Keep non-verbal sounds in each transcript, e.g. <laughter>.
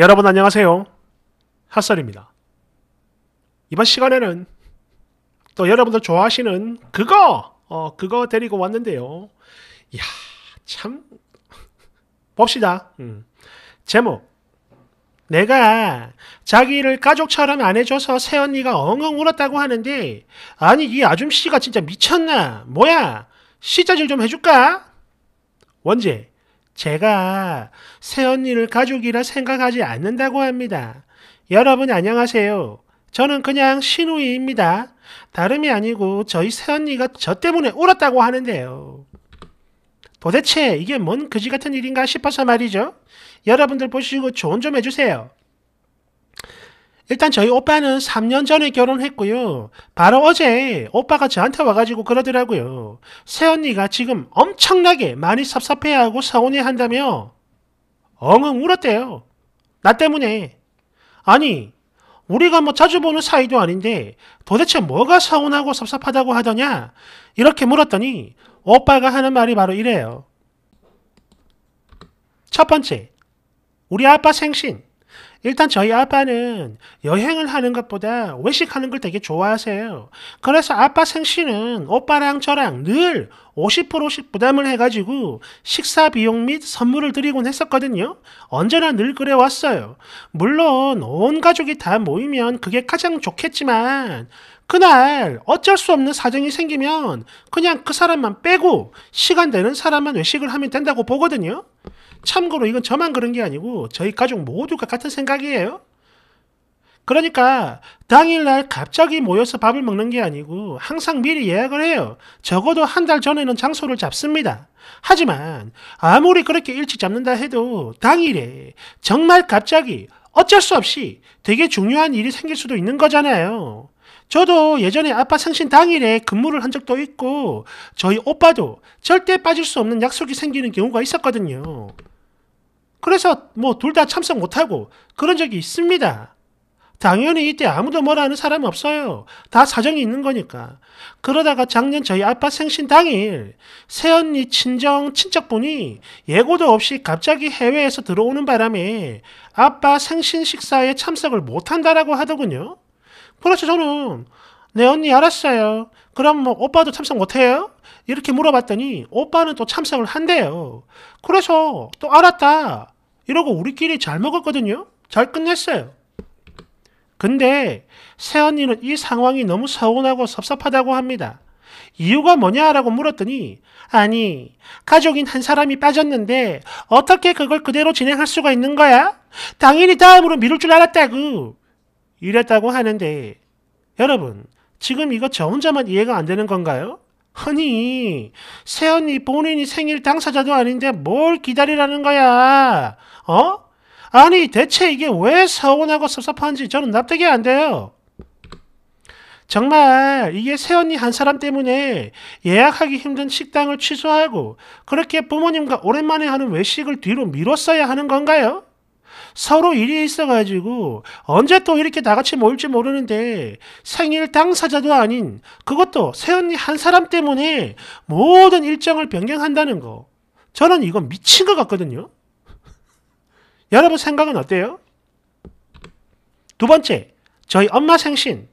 여러분 안녕하세요. 핫설입니다. 이번 시간에는 또 여러분들 좋아하시는 그거! 어, 그거 데리고 왔는데요. 이야, 참. <laughs> 봅시다. 음. 제목. 내가 자기를 가족처럼 안 해줘서 새언니가 엉엉 울었다고 하는데, 아니, 이 아줌씨가 진짜 미쳤나? 뭐야? 시자질 좀 해줄까? 원제. 제가 새언니를 가족이라 생각하지 않는다고 합니다. 여러분 안녕하세요. 저는 그냥 신우이입니다. 다름이 아니고 저희 새언니가 저 때문에 울었다고 하는데요. 도대체 이게 뭔 그지 같은 일인가 싶어서 말이죠. 여러분들 보시고 조언 좀 해주세요. 일단 저희 오빠는 3년 전에 결혼했고요. 바로 어제 오빠가 저한테 와가지고 그러더라고요. 새언니가 지금 엄청나게 많이 섭섭해하고 서운해한다며 엉엉 울었대요. 나 때문에. 아니 우리가 뭐 자주 보는 사이도 아닌데 도대체 뭐가 서운하고 섭섭하다고 하더냐? 이렇게 물었더니 오빠가 하는 말이 바로 이래요. 첫 번째, 우리 아빠 생신. 일단 저희 아빠는 여행을 하는 것보다 외식하는 걸 되게 좋아하세요. 그래서 아빠 생신은 오빠랑 저랑 늘 50%씩 부담을 해가지고 식사 비용 및 선물을 드리곤 했었거든요. 언제나 늘 그래왔어요. 물론 온 가족이 다 모이면 그게 가장 좋겠지만 그날 어쩔 수 없는 사정이 생기면 그냥 그 사람만 빼고 시간 되는 사람만 외식을 하면 된다고 보거든요. 참고로 이건 저만 그런 게 아니고 저희 가족 모두가 같은 생각이에요. 그러니까 당일날 갑자기 모여서 밥을 먹는 게 아니고 항상 미리 예약을 해요. 적어도 한 달 전에는 장소를 잡습니다. 하지만 아무리 그렇게 일찍 잡는다 해도 당일에 정말 갑자기 어쩔 수 없이 되게 중요한 일이 생길 수도 있는 거잖아요. 저도 예전에 아빠 생신 당일에 근무를 한 적도 있고 저희 오빠도 절대 빠질 수 없는 약속이 생기는 경우가 있었거든요. 그래서 뭐 둘 다 참석 못하고 그런 적이 있습니다. 당연히 이때 아무도 뭐라 하는 사람 없어요. 다 사정이 있는 거니까. 그러다가 작년 저희 아빠 생신 당일 새언니 친정 친척분이 예고도 없이 갑자기 해외에서 들어오는 바람에 아빠 생신 식사에 참석을 못한다라고 하더군요. 그렇죠 저는 내 네, 언니 알았어요. 그럼 뭐 오빠도 참석 못해요? 이렇게 물어봤더니 오빠는 또 참석을 한대요. 그래서 또 알았다. 이러고 우리끼리 잘 먹었거든요. 잘 끝냈어요. 근데 새언니는 이 상황이 너무 서운하고 섭섭하다고 합니다. 이유가 뭐냐라고 물었더니 아니 가족인 한 사람이 빠졌는데 어떻게 그걸 그대로 진행할 수가 있는 거야? 당연히 다음으로 미룰 줄 알았다고 이랬다고 하는데 여러분 지금 이거 저 혼자만 이해가 안 되는 건가요? 아니, 새언니 본인이 생일 당사자도 아닌데 뭘 기다리라는 거야? 어? 아니, 대체 이게 왜 서운하고 섭섭한지 저는 납득이 안 돼요. 정말 이게 새언니 한 사람 때문에 예약하기 힘든 식당을 취소하고 그렇게 부모님과 오랜만에 하는 외식을 뒤로 미뤘어야 하는 건가요? 서로 일이 있어가지고 언제 또 이렇게 다 같이 모일지 모르는데 생일 당사자도 아닌 그것도 새언니 한 사람 때문에 모든 일정을 변경한다는 거. 저는 이건 미친 것 같거든요. <laughs> 여러분 생각은 어때요? 두 번째, 저희 엄마 생신.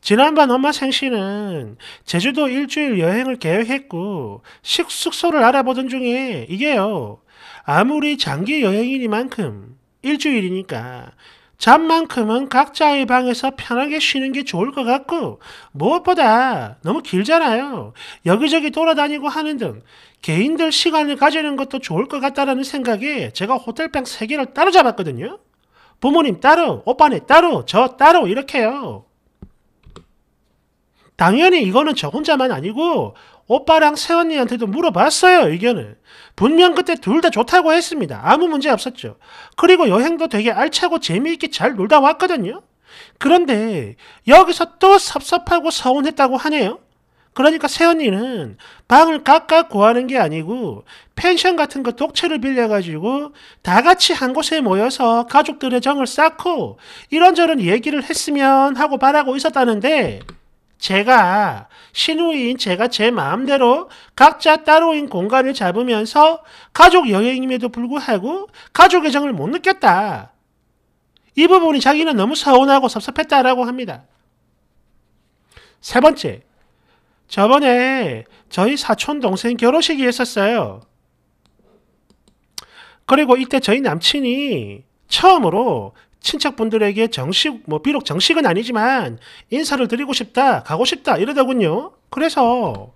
지난번 엄마 생신은 제주도 일주일 여행을 계획했고 식숙소를 알아보던 중에 이게요. 아무리 장기 여행이니만큼 일주일이니까 잠만큼은 각자의 방에서 편하게 쉬는 게 좋을 것 같고 무엇보다 너무 길잖아요. 여기저기 돌아다니고 하는 등 개인들 시간을 가지는 것도 좋을 것 같다라는 생각에 제가 호텔방 3개를 따로 잡았거든요. 부모님 따로, 오빠네 따로, 저 따로 이렇게요. 당연히 이거는 저 혼자만 아니고 오빠랑 새언니한테도 물어봤어요, 의견을. 분명 그때 둘 다 좋다고 했습니다. 아무 문제 없었죠. 그리고 여행도 되게 알차고 재미있게 잘 놀다 왔거든요. 그런데 여기서 또 섭섭하고 서운했다고 하네요. 그러니까 새언니는 방을 깎아 구하는 게 아니고 펜션 같은 거 독채를 빌려가지고 다 같이 한 곳에 모여서 가족들의 정을 쌓고 이런저런 얘기를 했으면 하고 바라고 있었다는데 제가 신우인 제가 제 마음대로 각자 따로인 공간을 잡으면서 가족 여행임에도 불구하고 가족 의정을못 느꼈다. 이 부분이 자기는 너무 서운하고 섭섭했다라고 합니다. 세 번째, 저번에 저희 사촌 동생 결혼식이 있었어요. 그리고 이때 저희 남친이 처음으로 친척분들에게 정식, 뭐, 비록 정식은 아니지만, 인사를 드리고 싶다, 가고 싶다, 이러더군요. 그래서,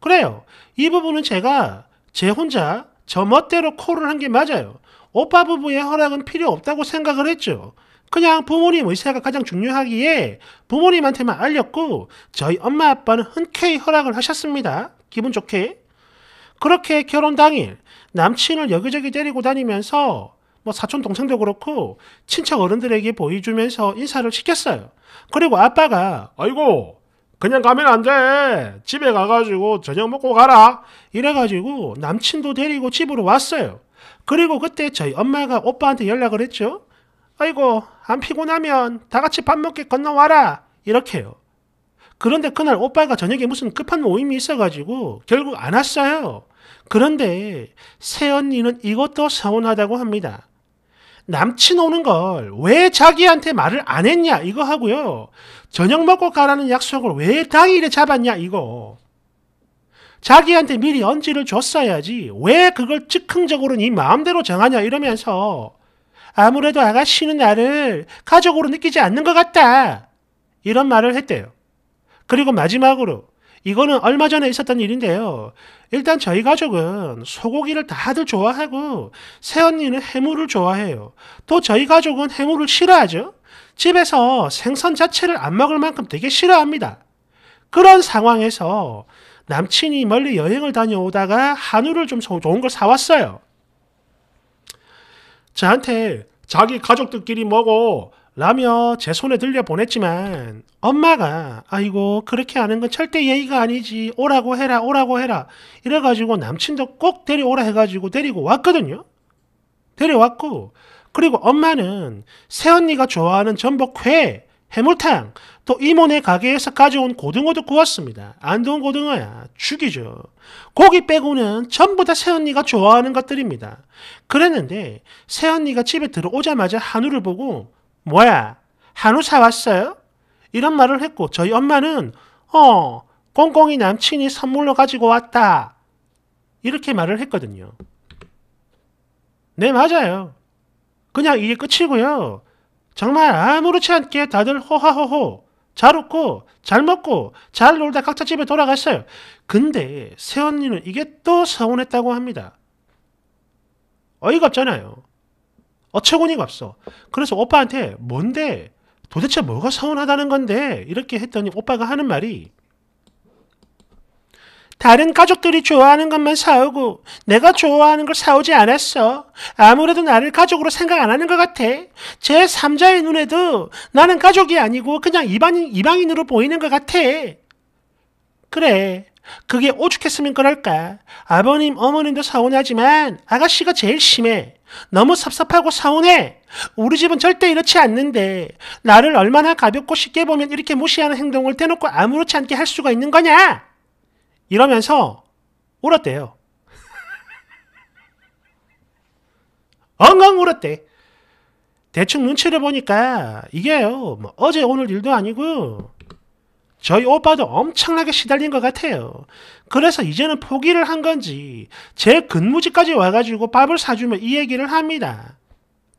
그래요. 이 부분은 제가 제 혼자 저 멋대로 콜을 한 게 맞아요. 오빠 부부의 허락은 필요 없다고 생각을 했죠. 그냥 부모님 의사가 가장 중요하기에 부모님한테만 알렸고 저희 엄마 아빠는 흔쾌히 허락을 하셨습니다. 기분 좋게. 그렇게 결혼 당일 남친을 여기저기 데리고 다니면서 뭐 사촌 동생도 그렇고 친척 어른들에게 보여주면서 인사를 시켰어요. 그리고 아빠가 아이고 그냥 가면 안 돼. 집에 가가지고 저녁 먹고 가라. 이래가지고 남친도 데리고 집으로 왔어요. 그리고 그때 저희 엄마가 오빠한테 연락을 했죠. 아이고 안 피곤하면 다 같이 밥 먹게 건너와라. 이렇게요. 그런데 그날 오빠가 저녁에 무슨 급한 모임이 있어가지고 결국 안 왔어요. 그런데 새언니는 이것도 서운하다고 합니다. 남친 오는 걸 왜 자기한테 말을 안 했냐 이거 하고요. 저녁 먹고 가라는 약속을 왜 당일에 잡았냐 이거. 자기한테 미리 언지를 줬어야지 왜 그걸 즉흥적으로 네 마음대로 정하냐 이러면서 아무래도 아가씨는 나를 가족으로 느끼지 않는 것 같다. 이런 말을 했대요. 그리고 마지막으로 이거는 얼마 전에 있었던 일인데요. 일단 저희 가족은 소고기를 다들 좋아하고 새언니는 해물을 좋아해요. 또 저희 가족은 해물을 싫어하죠. 집에서 생선 자체를 안 먹을 만큼 되게 싫어합니다. 그런 상황에서 남친이 멀리 여행을 다녀오다가 한우를 좀 좋은 걸 사왔어요. 저한테 자기 가족들끼리 먹어 라며 제 손에 들려 보냈지만 엄마가 아이고 그렇게 하는 건 절대 예의가 아니지 오라고 해라 오라고 해라 이래가지고 남친도 꼭 데려오라 해가지고 데리고 왔거든요. 데려왔고 그리고 엄마는 새언니가 좋아하는 전복회 해물탕 또 이모네 가게에서 가져온 고등어도 구웠습니다. 안동 고등어야 죽이죠. 고기 빼고는 전부 다 새언니가 좋아하는 것들입니다. 그랬는데 새언니가 집에 들어오자마자 한우를 보고 뭐야? 한우 사왔어요? 이런 말을 했고 저희 엄마는 어, 꽁꽁이 남친이 선물로 가지고 왔다. 이렇게 말을 했거든요. 네, 맞아요. 그냥 이게 끝이고요. 정말 아무렇지 않게 다들 호하호호 잘 웃고 잘 먹고 잘 놀다 각자 집에 돌아갔어요. 근데 새언니는 이게 또 서운했다고 합니다. 어이가 없잖아요. 어처구니가 없어. 그래서 오빠한테 뭔데 도대체 뭐가 서운하다는 건데 이렇게 했더니 오빠가 하는 말이 다른 가족들이 좋아하는 것만 사오고 내가 좋아하는 걸 사오지 않았어. 아무래도 나를 가족으로 생각 안 하는 것 같아. 제 3자의 눈에도 나는 가족이 아니고 그냥 이방인, 이방인으로 보이는 것 같아. 그래. 그게 오죽했으면 그럴까? 아버님, 어머님도 서운하지만 아가씨가 제일 심해. 너무 섭섭하고 서운해. 우리 집은 절대 이렇지 않는데 나를 얼마나 가볍고 쉽게 보면 이렇게 무시하는 행동을 대놓고 아무렇지 않게 할 수가 있는 거냐? 이러면서 울었대요. <laughs> 엉엉 울었대. 대충 눈치를 보니까 이게요. 뭐 어제 오늘 일도 아니고 저희 오빠도 엄청나게 시달린 것 같아요. 그래서 이제는 포기를 한 건지 제 근무지까지 와가지고 밥을 사주며 이 얘기를 합니다.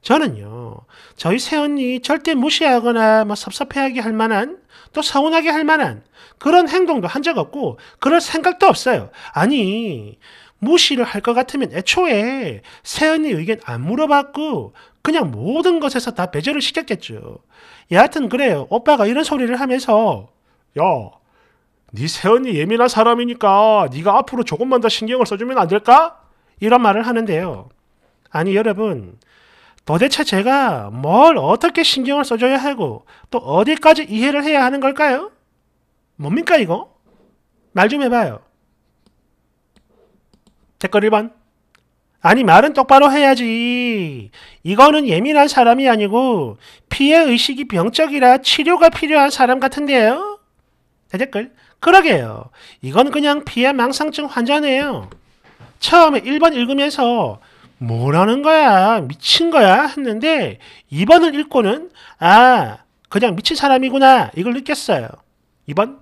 저는요, 저희 새언니 절대 무시하거나 뭐 섭섭해하게 할 만한 또 서운하게 할 만한 그런 행동도 한 적 없고 그럴 생각도 없어요. 아니, 무시를 할 것 같으면 애초에 새언니 의견 안 물어봤고 그냥 모든 것에서 다 배제를 시켰겠죠. 여하튼 그래요. 오빠가 이런 소리를 하면서 야, 네 새언니 예민한 사람이니까 네가 앞으로 조금만 더 신경을 써주면 안 될까? 이런 말을 하는데요. 아니 여러분, 도대체 제가 뭘 어떻게 신경을 써줘야 하고 또 어디까지 이해를 해야 하는 걸까요? 뭡니까 이거? 말 좀 해봐요. 댓글 1번. 아니 말은 똑바로 해야지. 이거는 예민한 사람이 아니고 피해 의식이 병적이라 치료가 필요한 사람 같은데요. 대댓글 그러게요. 이건 그냥 피해 망상증 환자네요. 처음에 1번 읽으면서 뭐라는 거야 미친 거야 했는데 2번을 읽고는 아 그냥 미친 사람이구나 이걸 느꼈어요. 2번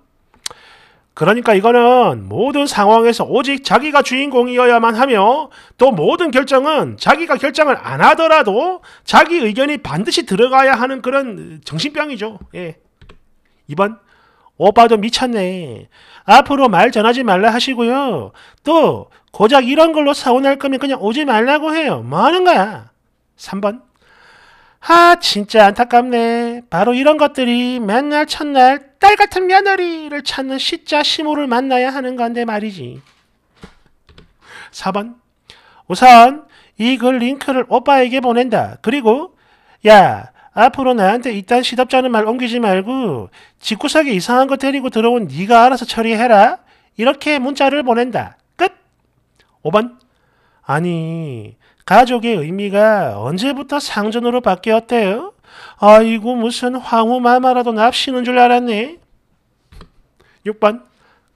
그러니까 이거는 모든 상황에서 오직 자기가 주인공이어야만 하며 또 모든 결정은 자기가 결정을 안 하더라도 자기 의견이 반드시 들어가야 하는 그런 정신병이죠. 예. 2번 오빠도 미쳤네. 앞으로 말 전하지 말라 하시고요. 또 고작 이런 걸로 사고날 거면 그냥 오지 말라고 해요. 뭐 하는 거야? 3번. 아 진짜 안타깝네. 바로 이런 것들이 맨날 첫날 딸 같은 며느리를 찾는 시자 시모를 만나야 하는 건데 말이지. 4번. 우선 이 글 링크를 오빠에게 보낸다. 그리고 야 앞으로 나한테 이딴 시답잖은말 옮기지 말고 직구석에 이상한 거 데리고 들어온 네가 알아서 처리해라. 이렇게 문자를 보낸다. 끝! 5번 아니 가족의 의미가 언제부터 상전으로 바뀌었대요? 아이고 무슨 황후 마마라도 납시는 줄 알았네. 6번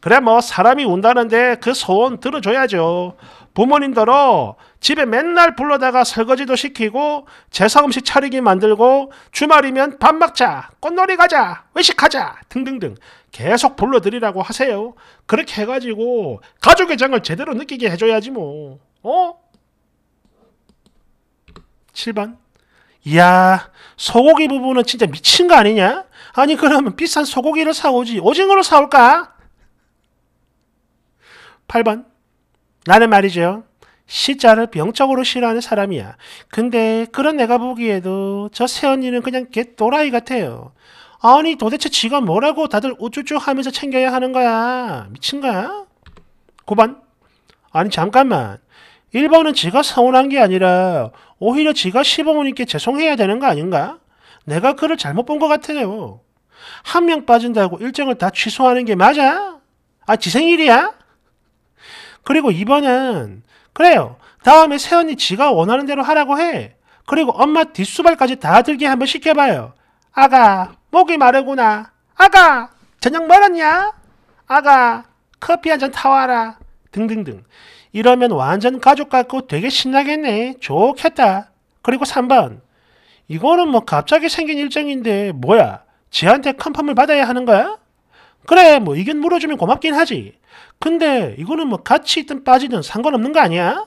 그래 뭐 사람이 운다는데 그 소원 들어줘야죠. 부모님더러 집에 맨날 불러다가 설거지도 시키고 제사 음식 차리기 만들고 주말이면 밥 먹자, 꽃놀이 가자, 외식하자 등등등 계속 불러드리라고 하세요. 그렇게 해가지고 가족의 장을 제대로 느끼게 해줘야지 뭐. 어? 7번 이야 소고기 부분은 진짜 미친 거 아니냐? 아니 그러면 비싼 소고기를 사오지 오징어를 사올까? 8번. 나는 말이죠. 시자를 병적으로 싫어하는 사람이야. 근데 그런 내가 보기에도 저 새언니는 그냥 개 또라이 같아요. 아니 도대체 지가 뭐라고 다들 우쭈쭈 하면서 챙겨야 하는 거야. 미친 거야? 9번. 아니 잠깐만. 1번은 지가 서운한 게 아니라 오히려 지가 시부모님께 죄송해야 되는 거 아닌가? 내가 그를 잘못 본 것 같아요. 한 명 빠진다고 일정을 다 취소하는 게 맞아? 아, 지 생일이야? 그리고 이번엔 그래요. 다음에 세연이 지가 원하는 대로 하라고 해. 그리고 엄마 뒷수발까지 다 들게 한번 시켜봐요. 아가, 목이 마르구나. 아가, 저녁 멀었냐? 뭐 아가, 커피 한잔 타와라. 등등등. 이러면 완전 가족 같고 되게 신나겠네. 좋겠다. 그리고 3번. 이거는 뭐 갑자기 생긴 일정인데 뭐야? 지한테 컨펌을 받아야 하는 거야? 그래, 뭐이견 물어주면 고맙긴 하지. 근데 이거는 뭐 같이 있든 빠지든 상관없는 거 아니야?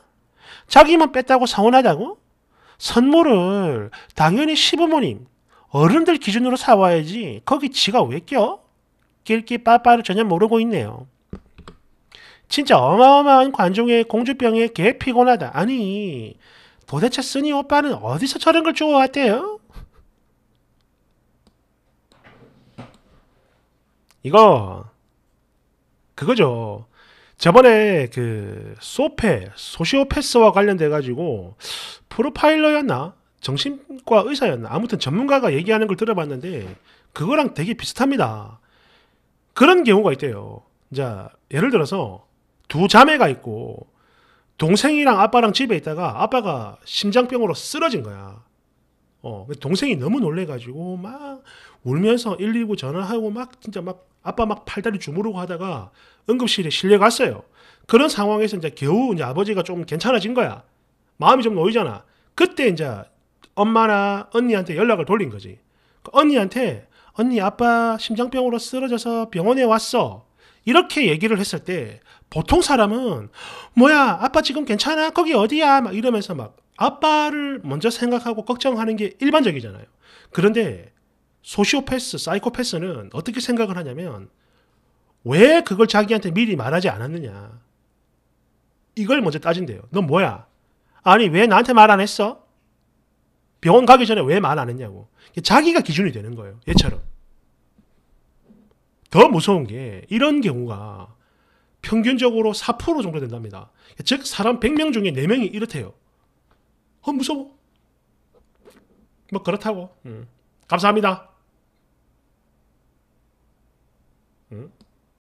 자기만 뺐다고 서운하다고? 선물을 당연히 시부모님, 어른들 기준으로 사와야지 거기 지가 왜 껴? 낄끼 빠빠를 전혀 모르고 있네요. 진짜 어마어마한 관종의 공주병에 개 피곤하다. 아니 도대체 쓰니 오빠는 어디서 저런 걸 주워왔대요? 이거 그거죠. 저번에 그 소페, 소시오패스와 관련돼 가지고 프로파일러였나? 정신과 의사였나? 아무튼 전문가가 얘기하는 걸 들어봤는데 그거랑 되게 비슷합니다. 그런 경우가 있대요. 자, 예를 들어서 두 자매가 있고 동생이랑 아빠랑 집에 있다가 아빠가 심장병으로 쓰러진 거야. 어, 동생이 너무 놀래가지고 막 울면서 119 전화하고 막 진짜 막 아빠 막 팔다리 주무르고 하다가 응급실에 실려갔어요. 그런 상황에서 이제 겨우 이제 아버지가 좀 괜찮아진 거야. 마음이 좀 놓이잖아. 그때 이제 엄마나 언니한테 연락을 돌린 거지. 그 언니한테 언니 아빠 심장병으로 쓰러져서 병원에 왔어. 이렇게 얘기를 했을 때 보통 사람은 뭐야 아빠 지금 괜찮아 거기 어디야 막 이러면서 막 아빠를 먼저 생각하고 걱정하는 게 일반적이잖아요. 그런데 소시오패스, 사이코패스는 어떻게 생각을 하냐면 왜 그걸 자기한테 미리 말하지 않았느냐. 이걸 먼저 따진대요. 너 뭐야? 아니, 왜 나한테 말 안 했어? 병원 가기 전에 왜 말 안 했냐고. 자기가 기준이 되는 거예요. 얘처럼. 더 무서운 게 이런 경우가 평균적으로 4% 정도 된답니다. 즉, 사람 100명 중에 4명이 이렇대요. 어, 무서워. 뭐 그렇다고. 음. 감사합니다. Mm.